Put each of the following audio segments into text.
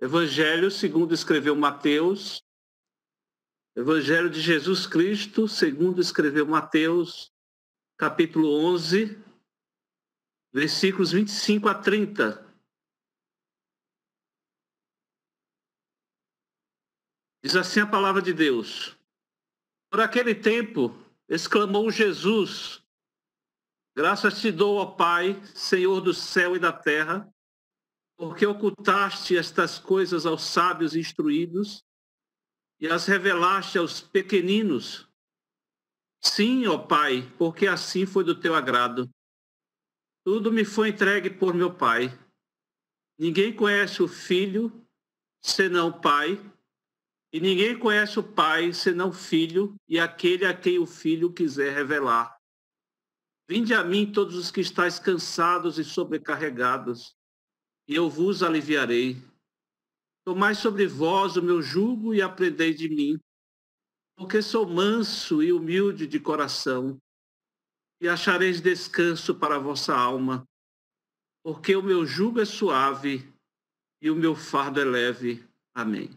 Evangelho segundo escreveu Mateus. Evangelho de Jesus Cristo, segundo escreveu Mateus, capítulo 11, versículos 25 a 30. Diz assim a palavra de Deus. Por aquele tempo, exclamou Jesus: Graças te dou, ó Pai, Senhor do céu e da terra, porque ocultaste estas coisas aos sábios instruídos e as revelaste aos pequeninos. Sim, ó Pai, porque assim foi do teu agrado. Tudo me foi entregue por meu Pai. Ninguém conhece o Filho senão o Pai, e ninguém conhece o Pai senão o Filho e aquele a quem o Filho quiser revelar. Vinde a mim todos os que estáis cansados e sobrecarregados, e eu vos aliviarei. Tomai sobre vós o meu jugo e aprendei de mim, porque sou manso e humilde de coração, e achareis descanso para a vossa alma, porque o meu jugo é suave e o meu fardo é leve. Amém.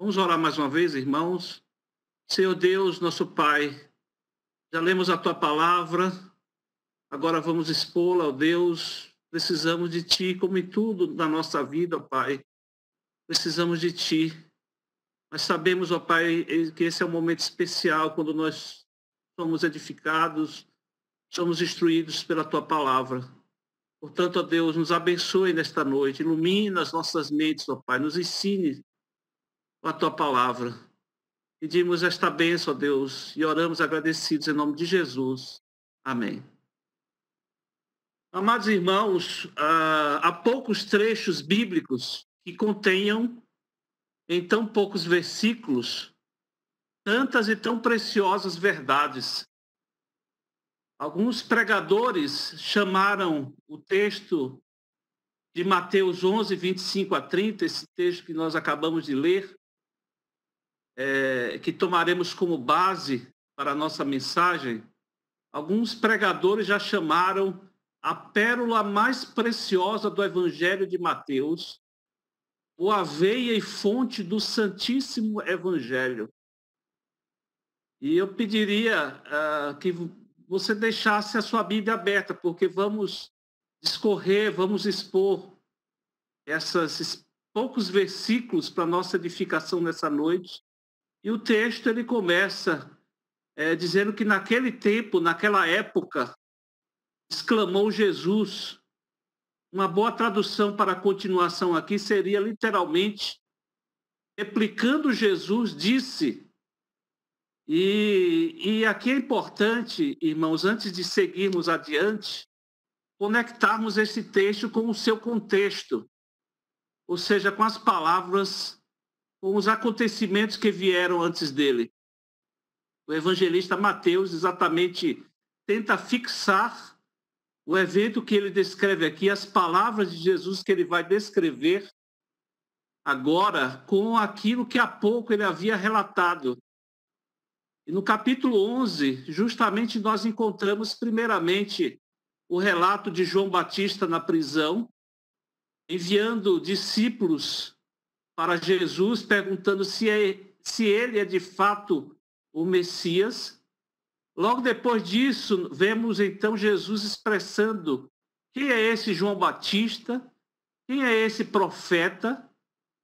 Vamos orar mais uma vez, irmãos. Senhor Deus, nosso Pai, já lemos a tua palavra, agora vamos expô-la, ó Deus, Precisamos de Ti, como em tudo na nossa vida, Pai. Precisamos de Ti. Mas sabemos, ó Pai, que esse é um momento especial quando nós somos edificados, somos instruídos pela Tua palavra. Portanto, ó Deus, nos abençoe nesta noite, ilumine as nossas mentes, ó Pai, nos ensine com a Tua palavra. Pedimos esta bênção, ó Deus, e oramos agradecidos em nome de Jesus. Amém. Amados irmãos, ah, há poucos trechos bíblicos que contenham, em tão poucos versículos, tantas e tão preciosas verdades. Alguns pregadores chamaram o texto de Mateus 11, 25 a 30, esse texto que nós acabamos de ler, é, que tomaremos como base para a nossa mensagem, alguns pregadores já chamaram a pérola mais preciosa do Evangelho de Mateus, o aveia e fonte do Santíssimo Evangelho. E eu pediria uh, que você deixasse a sua Bíblia aberta, porque vamos discorrer, vamos expor esses poucos versículos para nossa edificação nessa noite. E o texto ele começa é, dizendo que naquele tempo, naquela época, exclamou Jesus. Uma boa tradução para a continuação aqui seria literalmente, replicando Jesus, disse. E, e aqui é importante, irmãos, antes de seguirmos adiante, conectarmos esse texto com o seu contexto, ou seja, com as palavras, com os acontecimentos que vieram antes dele. O evangelista Mateus exatamente tenta fixar o evento que ele descreve aqui, as palavras de Jesus que ele vai descrever agora com aquilo que há pouco ele havia relatado. E no capítulo 11, justamente nós encontramos primeiramente o relato de João Batista na prisão, enviando discípulos para Jesus perguntando se, é, se ele é de fato o Messias. Logo depois disso, vemos então Jesus expressando quem é esse João Batista, quem é esse profeta,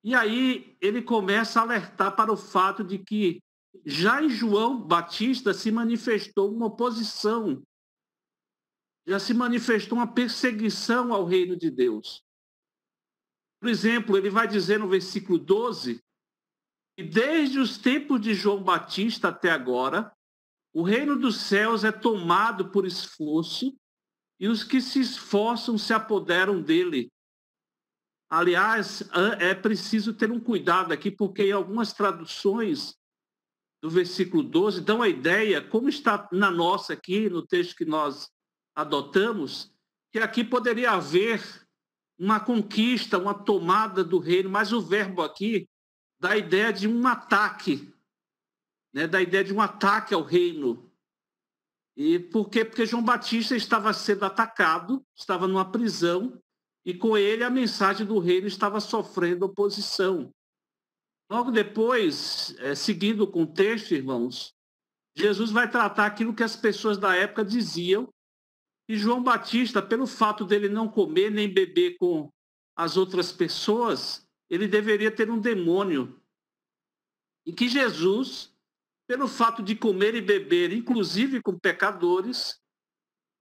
e aí ele começa a alertar para o fato de que já em João Batista se manifestou uma oposição, já se manifestou uma perseguição ao reino de Deus. Por exemplo, ele vai dizer no versículo 12 que desde os tempos de João Batista até agora, o reino dos céus é tomado por esforço e os que se esforçam se apoderam dele. Aliás, é preciso ter um cuidado aqui, porque em algumas traduções do versículo 12 dão a ideia, como está na nossa aqui, no texto que nós adotamos, que aqui poderia haver uma conquista, uma tomada do reino, mas o verbo aqui dá a ideia de um ataque né, da ideia de um ataque ao reino. E por quê? Porque João Batista estava sendo atacado, estava numa prisão, e com ele a mensagem do reino estava sofrendo oposição. Logo depois, é, seguindo o contexto, irmãos, Jesus vai tratar aquilo que as pessoas da época diziam, e João Batista, pelo fato dele não comer nem beber com as outras pessoas, ele deveria ter um demônio. E que Jesus pelo fato de comer e beber, inclusive com pecadores,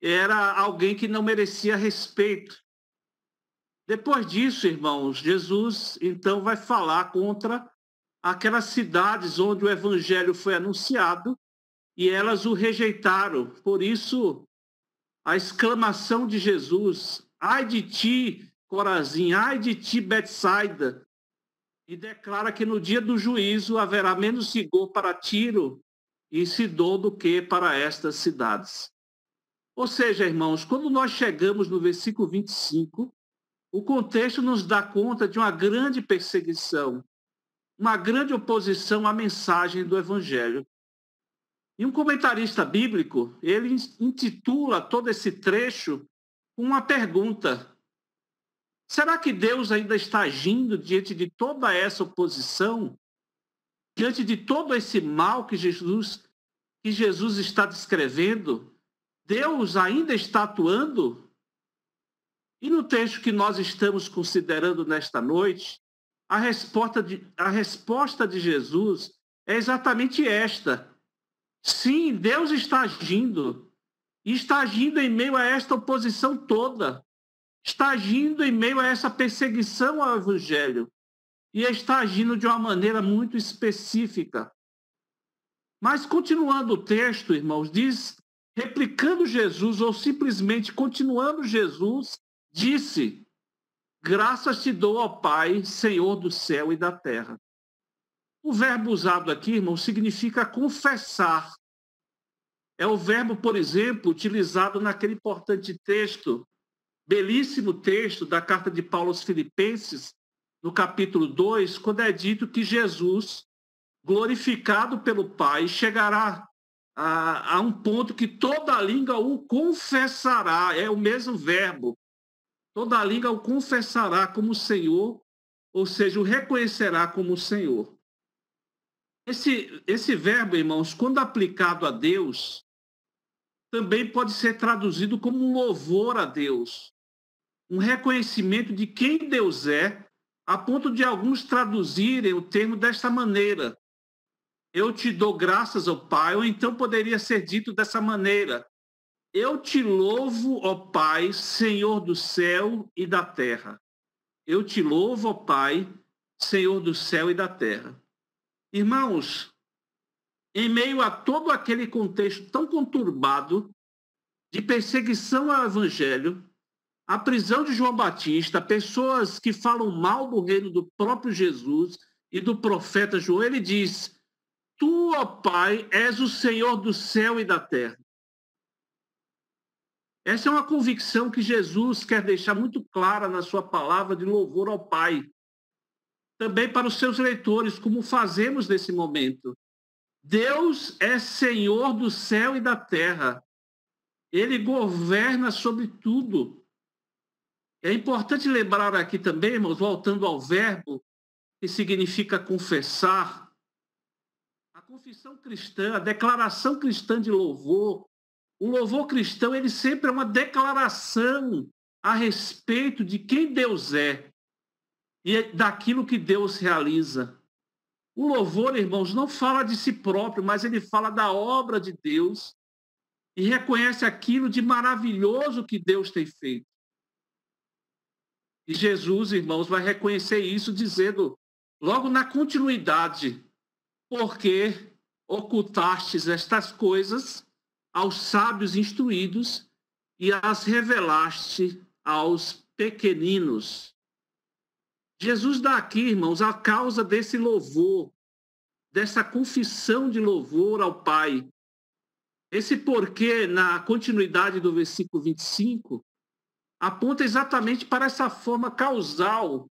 era alguém que não merecia respeito. Depois disso, irmãos, Jesus então vai falar contra aquelas cidades onde o evangelho foi anunciado e elas o rejeitaram. Por isso, a exclamação de Jesus: "Ai de ti, Corazim! Ai de ti, Betsaida! e declara que no dia do juízo haverá menos rigor para Tiro e Sidon do que para estas cidades. Ou seja, irmãos, quando nós chegamos no versículo 25, o contexto nos dá conta de uma grande perseguição, uma grande oposição à mensagem do evangelho. E um comentarista bíblico, ele intitula todo esse trecho com uma pergunta: Será que Deus ainda está agindo diante de toda essa oposição? Diante de todo esse mal que Jesus, que Jesus está descrevendo? Deus ainda está atuando? E no texto que nós estamos considerando nesta noite, a resposta de, a resposta de Jesus é exatamente esta. Sim, Deus está agindo. E está agindo em meio a esta oposição toda está agindo em meio a essa perseguição ao Evangelho e está agindo de uma maneira muito específica. Mas, continuando o texto, irmãos, diz, replicando Jesus ou simplesmente continuando Jesus, disse: Graças te dou ao Pai, Senhor do céu e da terra. O verbo usado aqui, irmão, significa confessar. É o verbo, por exemplo, utilizado naquele importante texto belíssimo texto da carta de Paulo aos Filipenses, no capítulo 2, quando é dito que Jesus, glorificado pelo Pai, chegará a, a, um ponto que toda a língua o confessará, é o mesmo verbo. Toda a língua o confessará como Senhor, ou seja, o reconhecerá como Senhor. Esse, esse verbo, irmãos, quando aplicado a Deus, também pode ser traduzido como louvor a Deus um reconhecimento de quem Deus é, a ponto de alguns traduzirem o termo desta maneira. Eu te dou graças, ó Pai, ou então poderia ser dito dessa maneira. Eu te louvo, ó Pai, Senhor do céu e da terra. Eu te louvo, ó Pai, Senhor do céu e da terra. Irmãos, em meio a todo aquele contexto tão conturbado de perseguição ao evangelho, a prisão de João Batista, pessoas que falam mal do reino do próprio Jesus e do profeta João, ele diz: Tu, ó Pai, és o Senhor do céu e da terra. Essa é uma convicção que Jesus quer deixar muito clara na sua palavra de louvor ao Pai. Também para os seus leitores, como fazemos nesse momento. Deus é Senhor do céu e da terra. Ele governa sobre tudo. É importante lembrar aqui também, irmãos, voltando ao verbo que significa confessar. A confissão cristã, a declaração cristã de louvor, o louvor cristão, ele sempre é uma declaração a respeito de quem Deus é e daquilo que Deus realiza. O louvor, irmãos, não fala de si próprio, mas ele fala da obra de Deus e reconhece aquilo de maravilhoso que Deus tem feito. E Jesus, irmãos, vai reconhecer isso dizendo, logo na continuidade, porque ocultastes estas coisas aos sábios instruídos e as revelaste aos pequeninos. Jesus dá aqui, irmãos, a causa desse louvor, dessa confissão de louvor ao Pai. Esse porquê, na continuidade do versículo 25, aponta exatamente para essa forma causal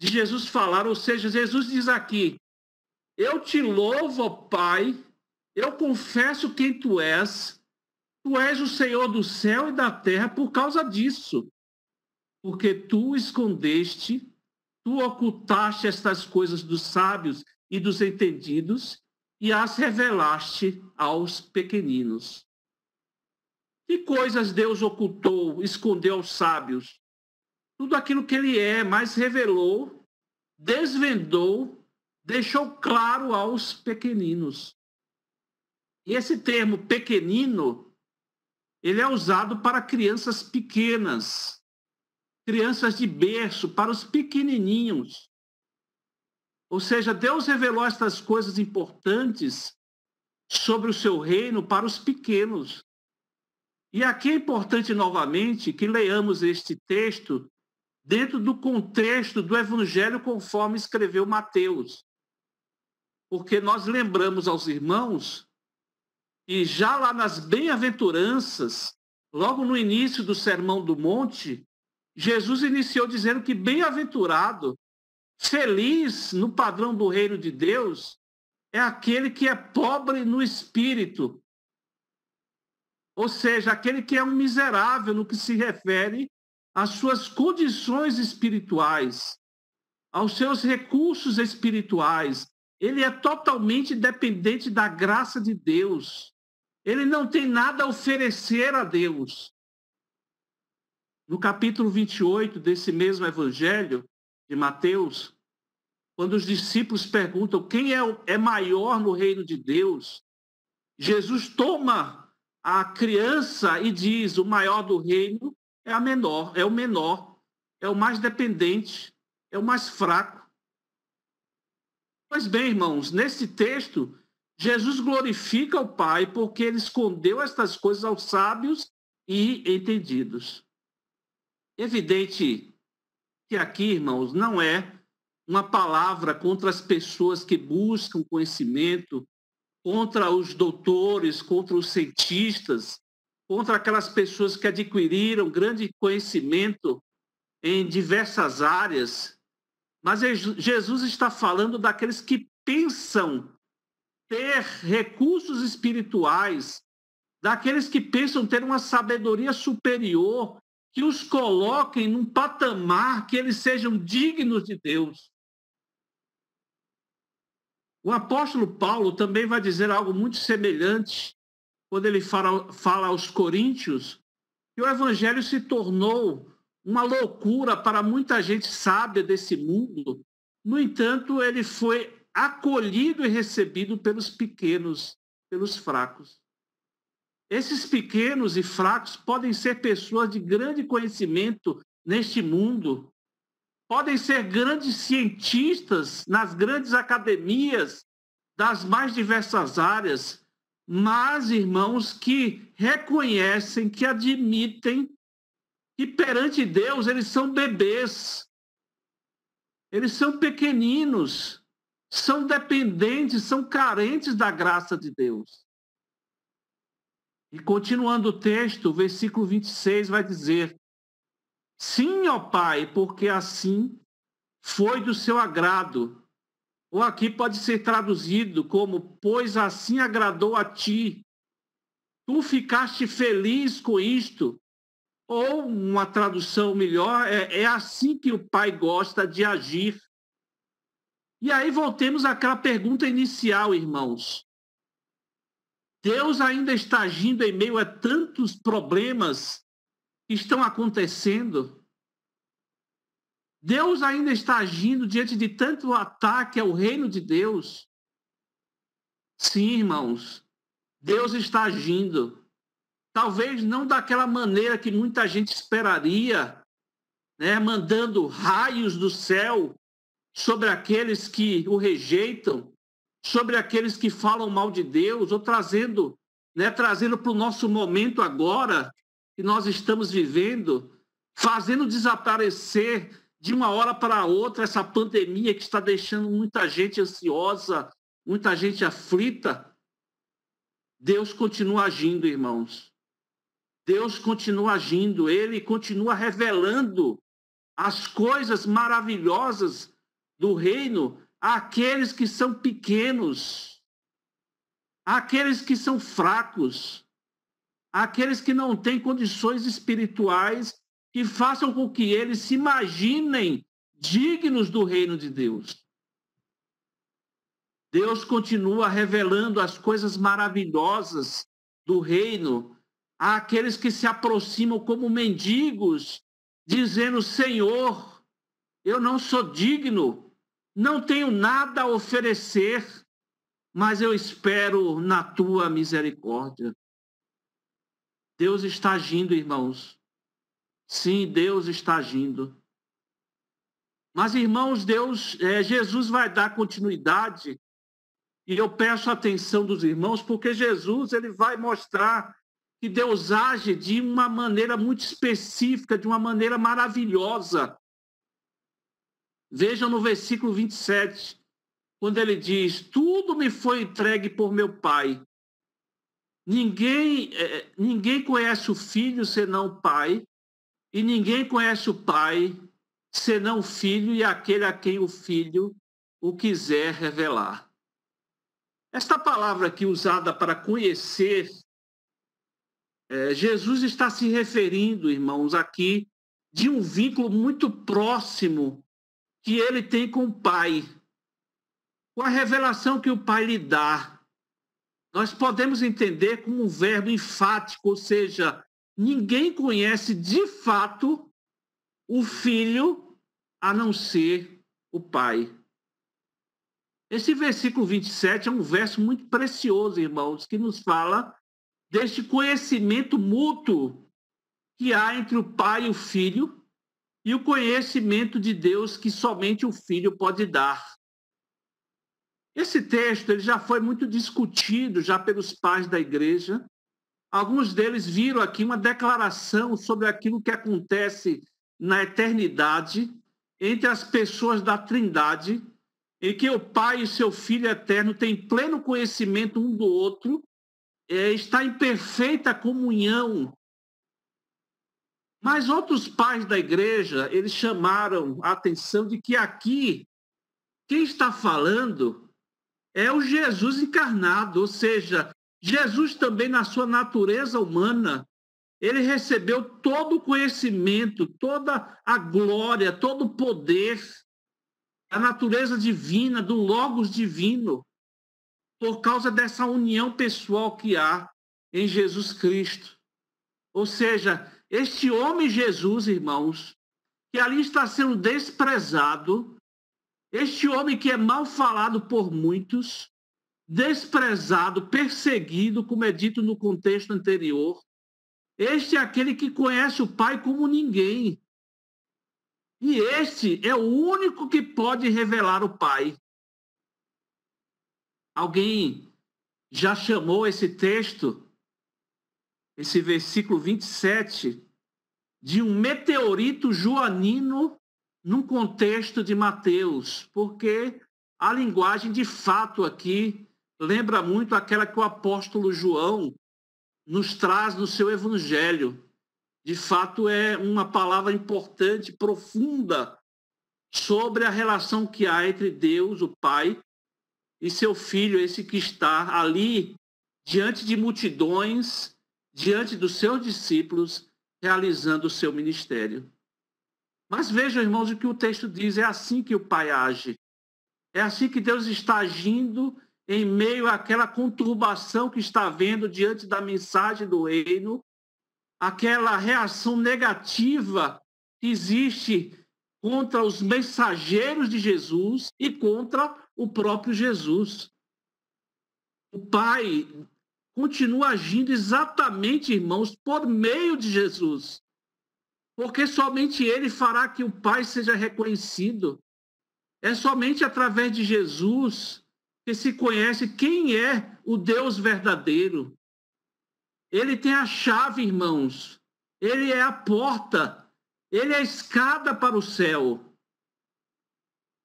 de Jesus falar, ou seja, Jesus diz aqui: Eu te louvo, Pai, eu confesso quem tu és, tu és o Senhor do céu e da terra por causa disso, porque tu escondeste, tu ocultaste estas coisas dos sábios e dos entendidos e as revelaste aos pequeninos. Que coisas Deus ocultou, escondeu aos sábios? Tudo aquilo que ele é, mas revelou, desvendou, deixou claro aos pequeninos. E esse termo pequenino, ele é usado para crianças pequenas, crianças de berço, para os pequenininhos. Ou seja, Deus revelou estas coisas importantes sobre o seu reino para os pequenos. E aqui é importante novamente que leamos este texto dentro do contexto do Evangelho conforme escreveu Mateus. Porque nós lembramos aos irmãos e já lá nas bem-aventuranças, logo no início do Sermão do Monte, Jesus iniciou dizendo que bem-aventurado, feliz no padrão do reino de Deus, é aquele que é pobre no espírito, ou seja, aquele que é um miserável no que se refere às suas condições espirituais, aos seus recursos espirituais. Ele é totalmente dependente da graça de Deus. Ele não tem nada a oferecer a Deus. No capítulo 28 desse mesmo evangelho de Mateus, quando os discípulos perguntam quem é, é maior no reino de Deus, Jesus toma a criança e diz: o maior do reino é a menor, é o menor, é o mais dependente, é o mais fraco. Pois bem, irmãos, nesse texto, Jesus glorifica o Pai porque ele escondeu estas coisas aos sábios e entendidos. Evidente que aqui, irmãos, não é uma palavra contra as pessoas que buscam conhecimento, contra os doutores, contra os cientistas, contra aquelas pessoas que adquiriram grande conhecimento em diversas áreas. Mas é Jesus está falando daqueles que pensam ter recursos espirituais, daqueles que pensam ter uma sabedoria superior que os coloquem num patamar que eles sejam dignos de Deus. O apóstolo Paulo também vai dizer algo muito semelhante quando ele fala, fala aos coríntios que o evangelho se tornou uma loucura para muita gente sábia desse mundo. No entanto, ele foi acolhido e recebido pelos pequenos, pelos fracos. Esses pequenos e fracos podem ser pessoas de grande conhecimento neste mundo, podem ser grandes cientistas nas grandes academias das mais diversas áreas, mas irmãos que reconhecem, que admitem que perante Deus eles são bebês, eles são pequeninos, são dependentes, são carentes da graça de Deus. E continuando o texto, o versículo 26 vai dizer: Sim, ó Pai, porque assim foi do seu agrado. Ou aqui pode ser traduzido como: Pois assim agradou a ti. Tu ficaste feliz com isto. Ou uma tradução melhor é, é assim que o Pai gosta de agir. E aí voltemos àquela pergunta inicial, irmãos. Deus ainda está agindo em meio a tantos problemas que estão acontecendo, Deus ainda está agindo diante de tanto ataque ao reino de Deus. Sim, irmãos, Deus está agindo. Talvez não daquela maneira que muita gente esperaria, né? mandando raios do céu sobre aqueles que o rejeitam, sobre aqueles que falam mal de Deus, ou trazendo, né? trazendo para o nosso momento agora que nós estamos vivendo, fazendo desaparecer de uma hora para outra essa pandemia que está deixando muita gente ansiosa, muita gente aflita. Deus continua agindo, irmãos. Deus continua agindo, ele continua revelando as coisas maravilhosas do reino àqueles que são pequenos, àqueles que são fracos aqueles que não têm condições espirituais, que façam com que eles se imaginem dignos do reino de Deus. Deus continua revelando as coisas maravilhosas do reino àqueles que se aproximam como mendigos, dizendo: Senhor, eu não sou digno, não tenho nada a oferecer, mas eu espero na tua misericórdia. Deus está agindo, irmãos. Sim, Deus está agindo. Mas, irmãos, Deus, é, Jesus vai dar continuidade. E eu peço a atenção dos irmãos, porque Jesus ele vai mostrar que Deus age de uma maneira muito específica, de uma maneira maravilhosa. Vejam no versículo 27, quando ele diz: Tudo me foi entregue por meu Pai. Ninguém, é, é, ninguém conhece o filho senão o pai, e ninguém conhece o pai senão o filho e aquele a quem o filho o quiser revelar. Esta palavra aqui usada para conhecer, é, Jesus está se referindo, irmãos, aqui de um vínculo muito próximo que ele tem com o pai, com a revelação que o pai lhe dá nós podemos entender como um verbo enfático, ou seja, ninguém conhece de fato o filho a não ser o pai. Esse versículo 27 é um verso muito precioso, irmãos, que nos fala deste conhecimento mútuo que há entre o pai e o filho e o conhecimento de Deus que somente o filho pode dar. Esse texto ele já foi muito discutido já pelos pais da igreja. Alguns deles viram aqui uma declaração sobre aquilo que acontece na eternidade entre as pessoas da Trindade, em que o Pai e seu Filho eterno têm pleno conhecimento um do outro, é, está em perfeita comunhão. Mas outros pais da igreja, eles chamaram a atenção de que aqui quem está falando é o Jesus encarnado, ou seja, Jesus também na sua natureza humana, ele recebeu todo o conhecimento, toda a glória, todo o poder, a natureza divina, do Logos divino, por causa dessa união pessoal que há em Jesus Cristo. Ou seja, este homem Jesus, irmãos, que ali está sendo desprezado, este homem que é mal falado por muitos, desprezado, perseguido, como é dito no contexto anterior, este é aquele que conhece o Pai como ninguém. E este é o único que pode revelar o Pai. Alguém já chamou esse texto, esse versículo 27, de um meteorito joanino num contexto de Mateus, porque a linguagem de fato aqui lembra muito aquela que o apóstolo João nos traz no seu evangelho. De fato, é uma palavra importante, profunda, sobre a relação que há entre Deus, o Pai, e seu filho, esse que está ali, diante de multidões, diante dos seus discípulos, realizando o seu ministério. Mas vejam, irmãos, o que o texto diz: é assim que o Pai age. É assim que Deus está agindo em meio àquela conturbação que está havendo diante da mensagem do reino, aquela reação negativa que existe contra os mensageiros de Jesus e contra o próprio Jesus. O Pai continua agindo exatamente, irmãos, por meio de Jesus. Porque somente ele fará que o Pai seja reconhecido. É somente através de Jesus que se conhece quem é o Deus verdadeiro. Ele tem a chave, irmãos. Ele é a porta. Ele é a escada para o céu.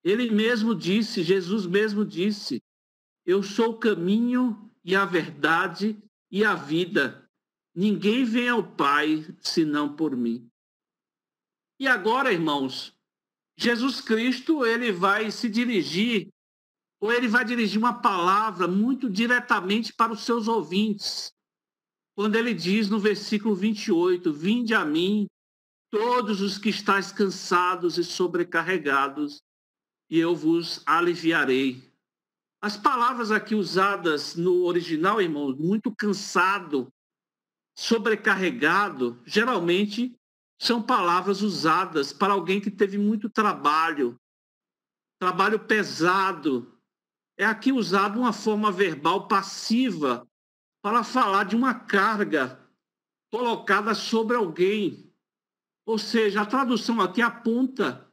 Ele mesmo disse, Jesus mesmo disse: Eu sou o caminho e a verdade e a vida. Ninguém vem ao Pai senão por mim. E agora, irmãos, Jesus Cristo ele vai se dirigir ou ele vai dirigir uma palavra muito diretamente para os seus ouvintes. Quando ele diz no versículo 28, vinde a mim todos os que estáis cansados e sobrecarregados, e eu vos aliviarei. As palavras aqui usadas no original, irmãos, muito cansado, sobrecarregado, geralmente são palavras usadas para alguém que teve muito trabalho, trabalho pesado. É aqui usado uma forma verbal passiva para falar de uma carga colocada sobre alguém. Ou seja, a tradução aqui aponta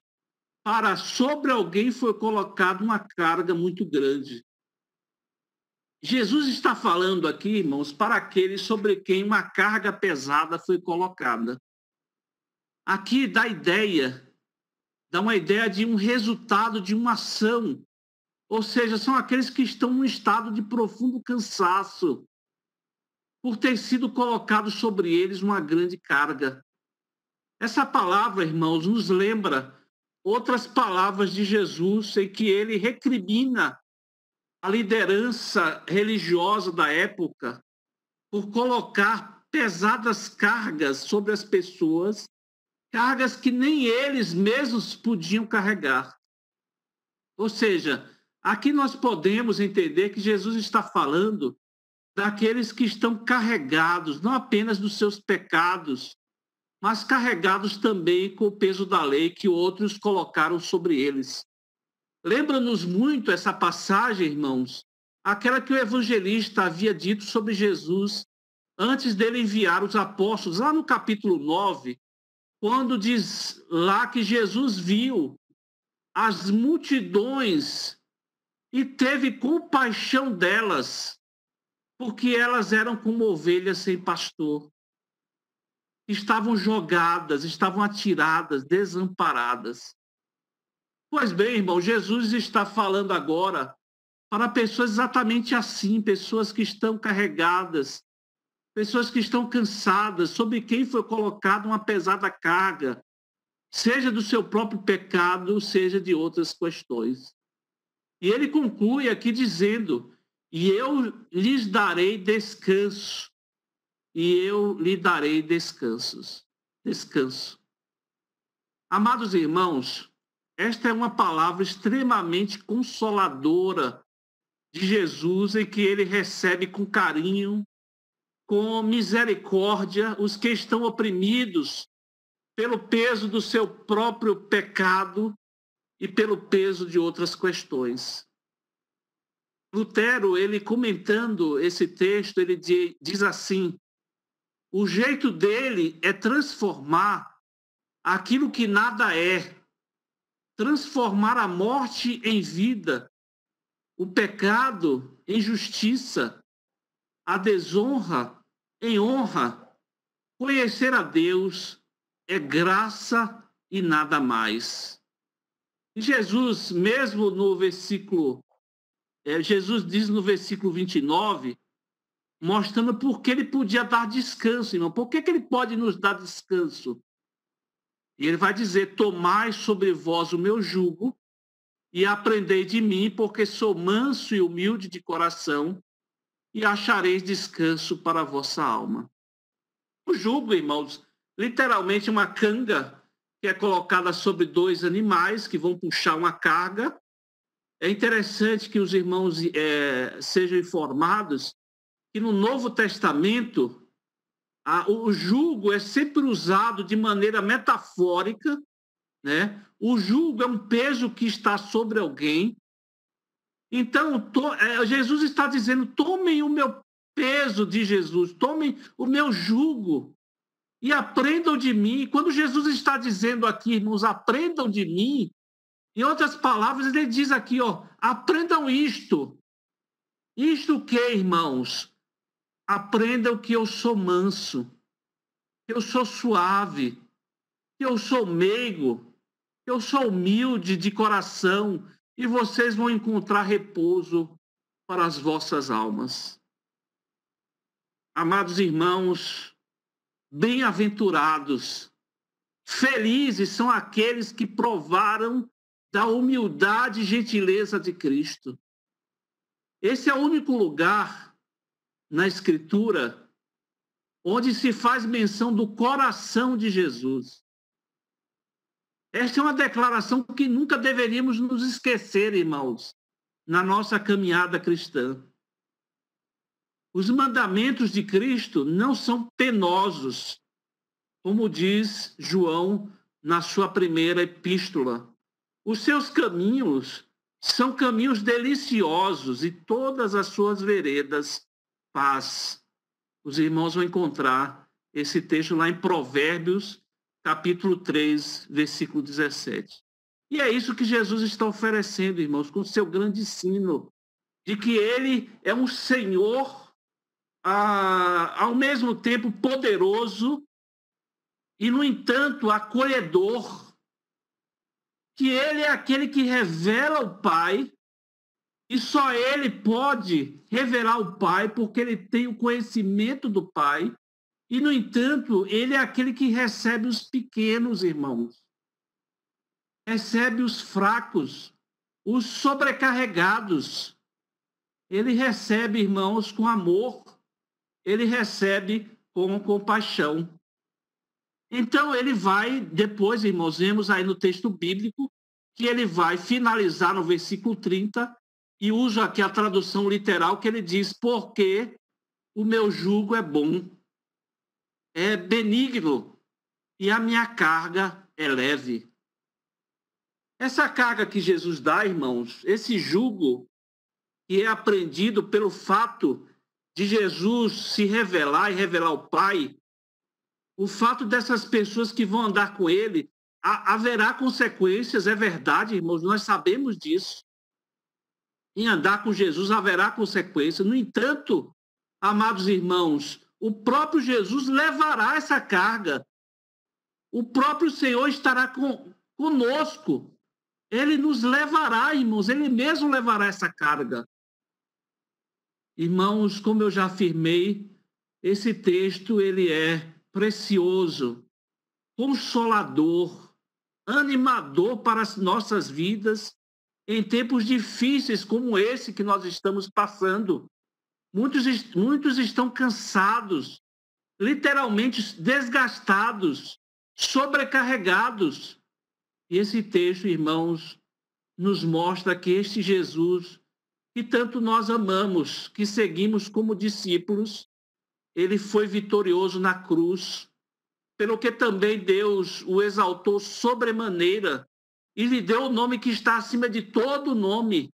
para sobre alguém foi colocada uma carga muito grande. Jesus está falando aqui, irmãos, para aqueles sobre quem uma carga pesada foi colocada aqui dá ideia, dá uma ideia de um resultado de uma ação. Ou seja, são aqueles que estão num estado de profundo cansaço por ter sido colocado sobre eles uma grande carga. Essa palavra, irmãos, nos lembra outras palavras de Jesus em que ele recrimina a liderança religiosa da época por colocar pesadas cargas sobre as pessoas cargas que nem eles mesmos podiam carregar. Ou seja, aqui nós podemos entender que Jesus está falando daqueles que estão carregados, não apenas dos seus pecados, mas carregados também com o peso da lei que outros colocaram sobre eles. Lembra-nos muito essa passagem, irmãos, aquela que o evangelista havia dito sobre Jesus antes dele enviar os apóstolos, lá no capítulo 9, quando diz lá que Jesus viu as multidões e teve compaixão delas, porque elas eram como ovelhas sem pastor. Estavam jogadas, estavam atiradas, desamparadas. Pois bem, irmão, Jesus está falando agora para pessoas exatamente assim, pessoas que estão carregadas pessoas que estão cansadas, sobre quem foi colocada uma pesada carga, seja do seu próprio pecado, seja de outras questões. E ele conclui aqui dizendo: E eu lhes darei descanso, e eu lhe darei descansos. Descanso. Amados irmãos, esta é uma palavra extremamente consoladora de Jesus em que ele recebe com carinho, com misericórdia os que estão oprimidos pelo peso do seu próprio pecado e pelo peso de outras questões. Lutero, ele comentando esse texto, ele diz assim: o jeito dele é transformar aquilo que nada é, transformar a morte em vida, o pecado em justiça, a desonra em honra. Conhecer a Deus é graça e nada mais. E Jesus, mesmo no versículo, é, Jesus diz no versículo 29, mostrando por que ele podia dar descanso, irmão. Por que, que ele pode nos dar descanso? E ele vai dizer: Tomai sobre vós o meu jugo e aprendei de mim, porque sou manso e humilde de coração, e achareis descanso para a vossa alma. O jugo, irmãos, literalmente uma canga que é colocada sobre dois animais que vão puxar uma carga. É interessante que os irmãos é, sejam informados que no Novo Testamento a, o jugo é sempre usado de maneira metafórica. Né? O jugo é um peso que está sobre alguém então, to, é, Jesus está dizendo: tomem o meu peso de Jesus, tomem o meu jugo e aprendam de mim. Quando Jesus está dizendo aqui, irmãos, aprendam de mim, em outras palavras, ele diz aqui, ó, aprendam isto. Isto que, irmãos? Aprendam que eu sou manso, que eu sou suave, que eu sou meigo, que eu sou humilde de coração, e vocês vão encontrar repouso para as vossas almas. Amados irmãos, bem-aventurados, felizes são aqueles que provaram da humildade e gentileza de Cristo. Esse é o único lugar na Escritura onde se faz menção do coração de Jesus. Esta é uma declaração que nunca deveríamos nos esquecer, irmãos, na nossa caminhada cristã. Os mandamentos de Cristo não são penosos, como diz João na sua primeira epístola. Os seus caminhos são caminhos deliciosos e todas as suas veredas paz. Os irmãos vão encontrar esse texto lá em Provérbios capítulo 3, versículo 17. E é isso que Jesus está oferecendo, irmãos, com seu grande sino, de que ele é um Senhor ah, ao mesmo tempo poderoso e, no entanto, acolhedor, que ele é aquele que revela o Pai e só ele pode revelar o Pai porque ele tem o conhecimento do Pai e, no entanto, ele é aquele que recebe os pequenos, irmãos. Recebe os fracos, os sobrecarregados. Ele recebe, irmãos, com amor. Ele recebe com compaixão. Então, ele vai, depois, irmãos, vemos aí no texto bíblico, que ele vai finalizar no versículo 30, e uso aqui a tradução literal, que ele diz: Porque o meu jugo é bom é benigno e a minha carga é leve. Essa carga que Jesus dá, irmãos, esse jugo que é aprendido pelo fato de Jesus se revelar e revelar o Pai, o fato dessas pessoas que vão andar com ele, haverá consequências, é verdade, irmãos, nós sabemos disso. Em andar com Jesus haverá consequências. No entanto, amados irmãos, o próprio Jesus levará essa carga. O próprio Senhor estará com, conosco. Ele nos levará, irmãos, ele mesmo levará essa carga. Irmãos, como eu já afirmei, esse texto ele é precioso, consolador, animador para as nossas vidas em tempos difíceis como esse que nós estamos passando. Muitos, muitos estão cansados, literalmente desgastados, sobrecarregados. E esse texto, irmãos, nos mostra que este Jesus, que tanto nós amamos, que seguimos como discípulos, ele foi vitorioso na cruz, pelo que também Deus o exaltou sobremaneira e lhe deu o nome que está acima de todo nome,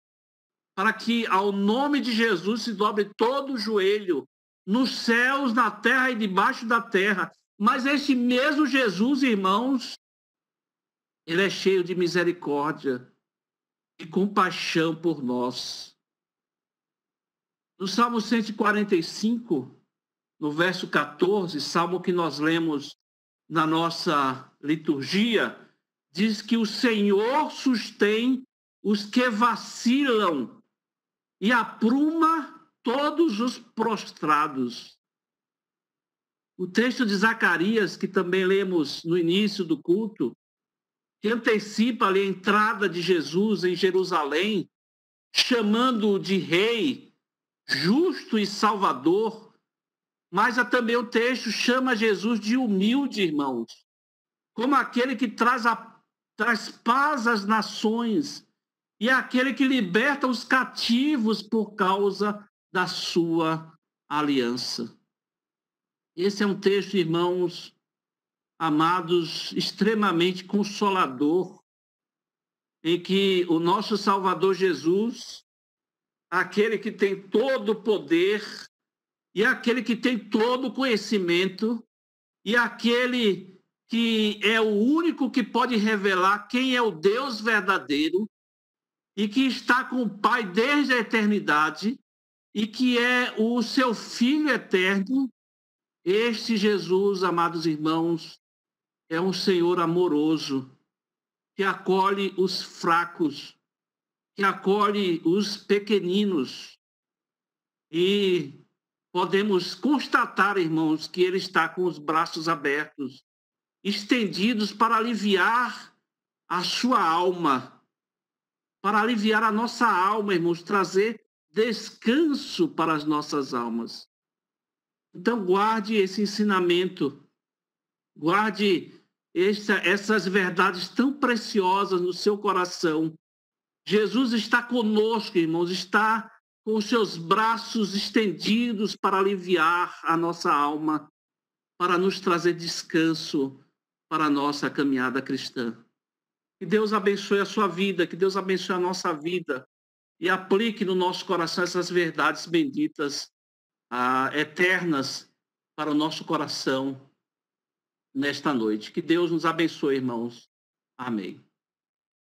para que ao nome de Jesus se dobre todo o joelho, nos céus, na terra e debaixo da terra. Mas esse mesmo Jesus, irmãos, ele é cheio de misericórdia e compaixão por nós. No Salmo 145, no verso 14, salmo que nós lemos na nossa liturgia, diz que o Senhor sustém os que vacilam e apruma todos os prostrados. O texto de Zacarias, que também lemos no início do culto, que antecipa ali a entrada de Jesus em Jerusalém, chamando-o de rei, justo e salvador, mas também o texto chama Jesus de humilde, irmãos, como aquele que traz, a, traz paz às nações, e é aquele que liberta os cativos por causa da sua aliança. Esse é um texto, irmãos, amados, extremamente consolador, em que o nosso Salvador Jesus, aquele que tem todo o poder e aquele que tem todo o conhecimento e aquele que é o único que pode revelar quem é o Deus verdadeiro, e que está com o Pai desde a eternidade e que é o seu Filho eterno, este Jesus, amados irmãos, é um Senhor amoroso que acolhe os fracos, que acolhe os pequeninos. E podemos constatar, irmãos, que ele está com os braços abertos, estendidos para aliviar a sua alma para aliviar a nossa alma, irmãos, trazer descanso para as nossas almas. Então, guarde esse ensinamento, guarde essa, essas verdades tão preciosas no seu coração. Jesus está conosco, irmãos, está com os seus braços estendidos para aliviar a nossa alma, para nos trazer descanso para a nossa caminhada cristã. Que Deus abençoe a sua vida, que Deus abençoe a nossa vida e aplique no nosso coração essas verdades benditas, ah, eternas, para o nosso coração nesta noite. Que Deus nos abençoe, irmãos. Amém.